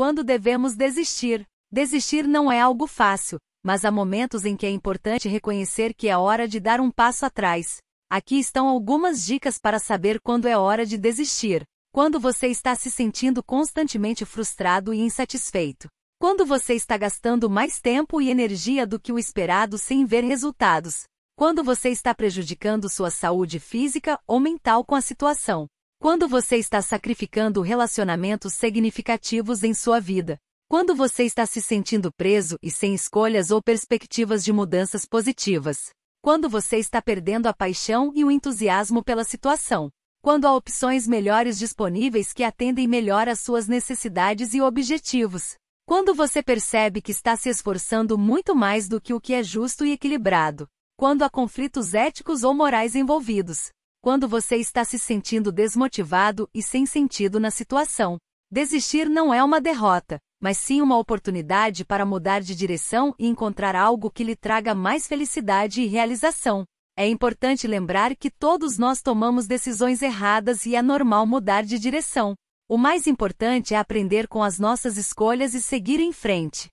quando devemos desistir. Desistir não é algo fácil, mas há momentos em que é importante reconhecer que é hora de dar um passo atrás. Aqui estão algumas dicas para saber quando é hora de desistir. Quando você está se sentindo constantemente frustrado e insatisfeito. Quando você está gastando mais tempo e energia do que o esperado sem ver resultados. Quando você está prejudicando sua saúde física ou mental com a situação. Quando você está sacrificando relacionamentos significativos em sua vida. Quando você está se sentindo preso e sem escolhas ou perspectivas de mudanças positivas. Quando você está perdendo a paixão e o entusiasmo pela situação. Quando há opções melhores disponíveis que atendem melhor às suas necessidades e objetivos. Quando você percebe que está se esforçando muito mais do que o que é justo e equilibrado. Quando há conflitos éticos ou morais envolvidos quando você está se sentindo desmotivado e sem sentido na situação. Desistir não é uma derrota, mas sim uma oportunidade para mudar de direção e encontrar algo que lhe traga mais felicidade e realização. É importante lembrar que todos nós tomamos decisões erradas e é normal mudar de direção. O mais importante é aprender com as nossas escolhas e seguir em frente.